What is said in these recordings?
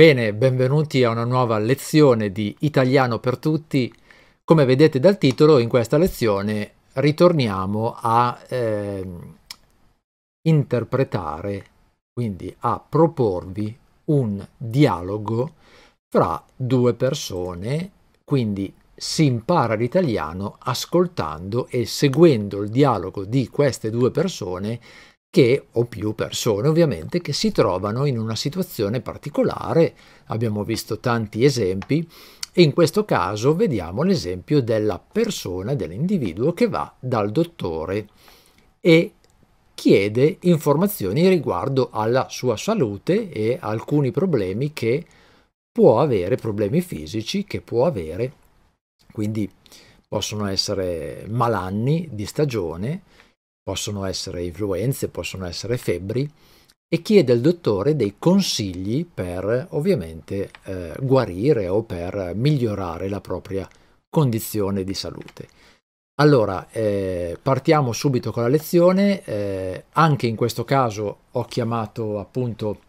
Bene, benvenuti a una nuova lezione di Italiano per tutti. Come vedete dal titolo, in questa lezione ritorniamo a eh, interpretare, quindi a proporvi un dialogo fra due persone, quindi si impara l'italiano ascoltando e seguendo il dialogo di queste due persone che o più persone ovviamente che si trovano in una situazione particolare, abbiamo visto tanti esempi e in questo caso vediamo l'esempio della persona, dell'individuo che va dal dottore e chiede informazioni riguardo alla sua salute e alcuni problemi che può avere, problemi fisici che può avere, quindi possono essere malanni di stagione, possono essere influenze, possono essere febbri, e chiede al dottore dei consigli per ovviamente eh, guarire o per migliorare la propria condizione di salute. Allora, eh, partiamo subito con la lezione, eh, anche in questo caso ho chiamato appunto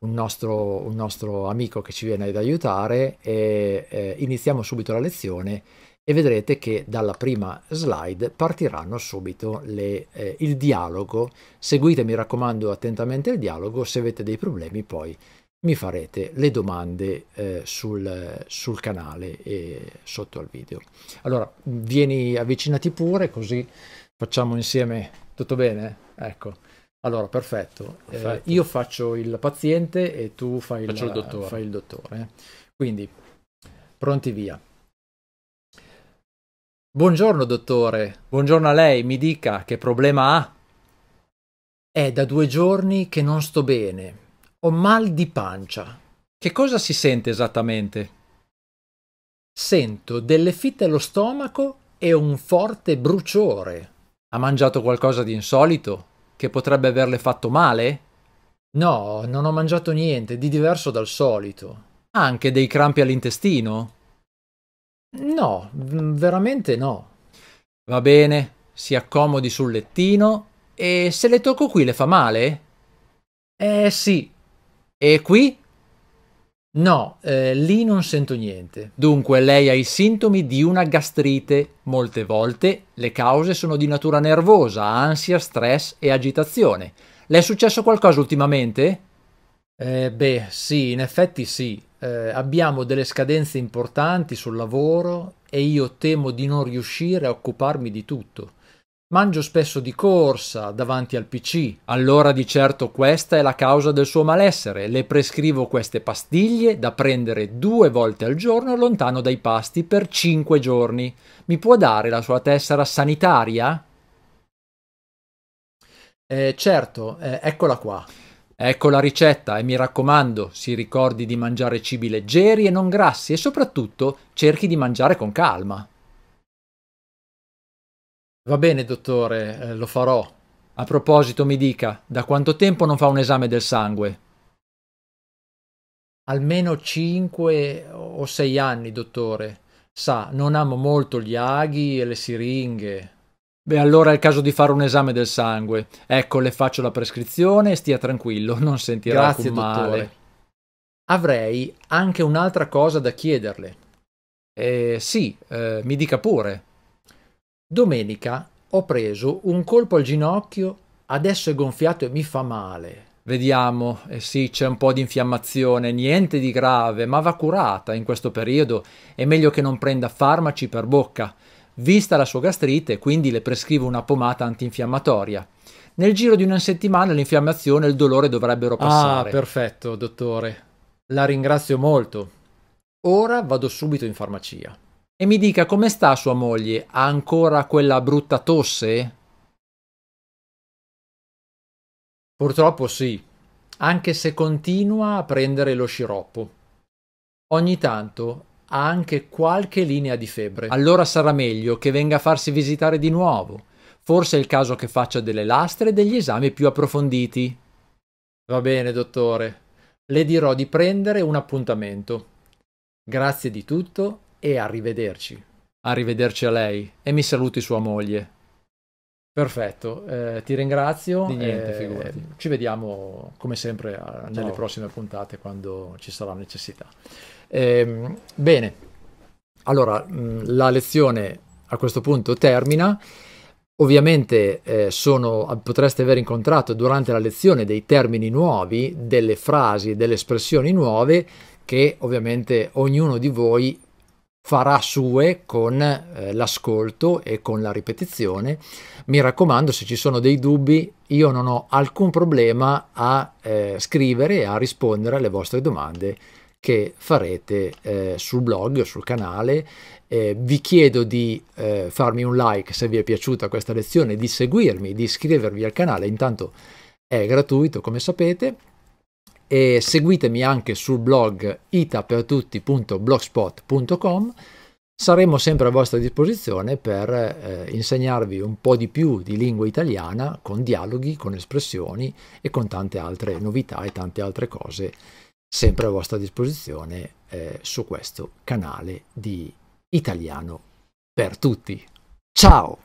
un nostro, un nostro amico che ci viene ad aiutare e eh, iniziamo subito la lezione e vedrete che dalla prima slide partiranno subito le, eh, il dialogo. Seguite, mi raccomando, attentamente il dialogo, se avete dei problemi poi mi farete le domande eh, sul, sul, canale e sotto al video. Allora, vieni avvicinati pure così facciamo insieme. Tutto bene? Ecco. Allora, perfetto. Eh, perfetto. Eh, io faccio il paziente e tu fai, il, il, dottore. fai il dottore. Quindi, pronti via. Buongiorno dottore, buongiorno a lei, mi dica che problema ha? È da due giorni che non sto bene, ho mal di pancia. Che cosa si sente esattamente? Sento delle fitte allo stomaco e un forte bruciore. Ha mangiato qualcosa di insolito che potrebbe averle fatto male? No, non ho mangiato niente di diverso dal solito. Anche dei crampi all'intestino? No, mm, veramente no. Va bene, si accomodi sul lettino e se le tocco qui le fa male? Eh sì. E qui? No, eh, lì non sento niente. Dunque lei ha i sintomi di una gastrite. Molte volte le cause sono di natura nervosa, ansia, stress e agitazione. Le è successo qualcosa ultimamente? Eh, beh, sì, in effetti sì. Eh, abbiamo delle scadenze importanti sul lavoro e io temo di non riuscire a occuparmi di tutto. Mangio spesso di corsa, davanti al PC. Allora di certo questa è la causa del suo malessere. Le prescrivo queste pastiglie da prendere due volte al giorno lontano dai pasti per cinque giorni. Mi può dare la sua tessera sanitaria? Eh, certo, eh, eccola qua. Ecco la ricetta e mi raccomando, si ricordi di mangiare cibi leggeri e non grassi e soprattutto cerchi di mangiare con calma. Va bene, dottore, eh, lo farò. A proposito, mi dica, da quanto tempo non fa un esame del sangue? Almeno 5 o 6 anni, dottore. Sa, non amo molto gli aghi e le siringhe. Beh, allora è il caso di fare un esame del sangue. Ecco, le faccio la prescrizione e stia tranquillo, non sentirà Grazie, alcun male. Dottore. Avrei anche un'altra cosa da chiederle. Eh, sì, eh, mi dica pure. Domenica ho preso un colpo al ginocchio, adesso è gonfiato e mi fa male. Vediamo, eh sì, c'è un po' di infiammazione, niente di grave, ma va curata in questo periodo. È meglio che non prenda farmaci per bocca. Vista la sua gastrite, quindi le prescrivo una pomata antinfiammatoria. Nel giro di una settimana l'infiammazione e il dolore dovrebbero ah, passare. Ah, perfetto, dottore. La ringrazio molto. Ora vado subito in farmacia. E mi dica come sta sua moglie? Ha ancora quella brutta tosse? Purtroppo sì, anche se continua a prendere lo sciroppo. Ogni tanto ha anche qualche linea di febbre. Allora sarà meglio che venga a farsi visitare di nuovo. Forse è il caso che faccia delle lastre e degli esami più approfonditi. Va bene, dottore. Le dirò di prendere un appuntamento. Grazie di tutto e arrivederci. Arrivederci a lei e mi saluti sua moglie. Perfetto, eh, ti ringrazio. Di niente, eh, Ci vediamo come sempre a, nelle prossime puntate quando ci sarà necessità. Eh, bene, allora mm, la lezione a questo punto termina. Ovviamente eh, sono, potreste aver incontrato durante la lezione dei termini nuovi, delle frasi, delle espressioni nuove che ovviamente ognuno di voi farà sue con eh, l'ascolto e con la ripetizione. Mi raccomando, se ci sono dei dubbi, io non ho alcun problema a eh, scrivere e a rispondere alle vostre domande che farete eh, sul blog, o sul canale. Eh, vi chiedo di eh, farmi un like se vi è piaciuta questa lezione, di seguirmi, di iscrivervi al canale, intanto è gratuito come sapete e seguitemi anche sul blog itapertutti.blogspot.com saremo sempre a vostra disposizione per eh, insegnarvi un po' di più di lingua italiana con dialoghi, con espressioni e con tante altre novità e tante altre cose sempre a vostra disposizione eh, su questo canale di Italiano per tutti. Ciao!